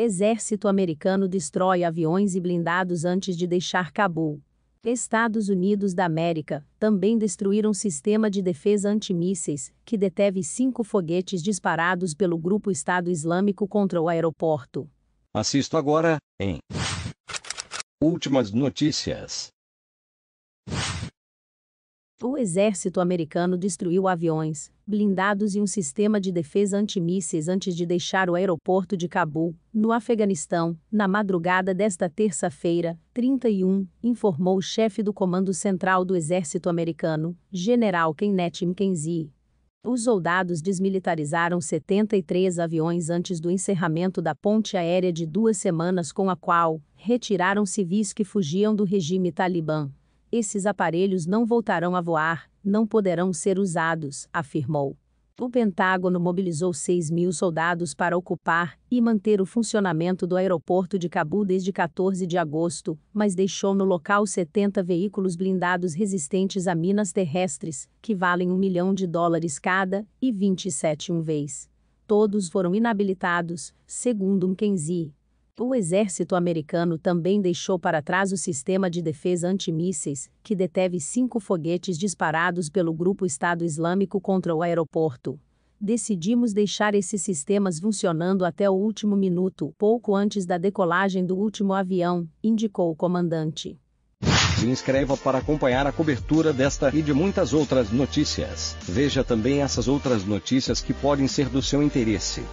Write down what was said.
Exército americano destrói aviões e blindados antes de deixar Cabul. Estados Unidos da América também destruíram um sistema de defesa antimísseis, que deteve cinco foguetes disparados pelo grupo Estado Islâmico contra o aeroporto. Assisto agora, em Últimas notícias. O exército americano destruiu aviões, blindados e um sistema de defesa antimísseis antes de deixar o aeroporto de Cabul, no Afeganistão, na madrugada desta terça-feira, 31, informou o chefe do Comando Central do Exército Americano, General Kenneth McKenzie. Os soldados desmilitarizaram 73 aviões antes do encerramento da ponte aérea de duas semanas, com a qual retiraram civis que fugiam do regime talibã. Esses aparelhos não voltarão a voar, não poderão ser usados, afirmou. O Pentágono mobilizou 6 mil soldados para ocupar e manter o funcionamento do aeroporto de Cabu desde 14 de agosto, mas deixou no local 70 veículos blindados resistentes a minas terrestres, que valem um milhão de dólares cada, e 27 um vez. Todos foram inabilitados, segundo um Kenzie. O exército americano também deixou para trás o sistema de defesa antimísseis, que deteve cinco foguetes disparados pelo grupo Estado Islâmico contra o aeroporto. Decidimos deixar esses sistemas funcionando até o último minuto, pouco antes da decolagem do último avião, indicou o comandante. Se inscreva para acompanhar a cobertura desta e de muitas outras notícias. Veja também essas outras notícias que podem ser do seu interesse.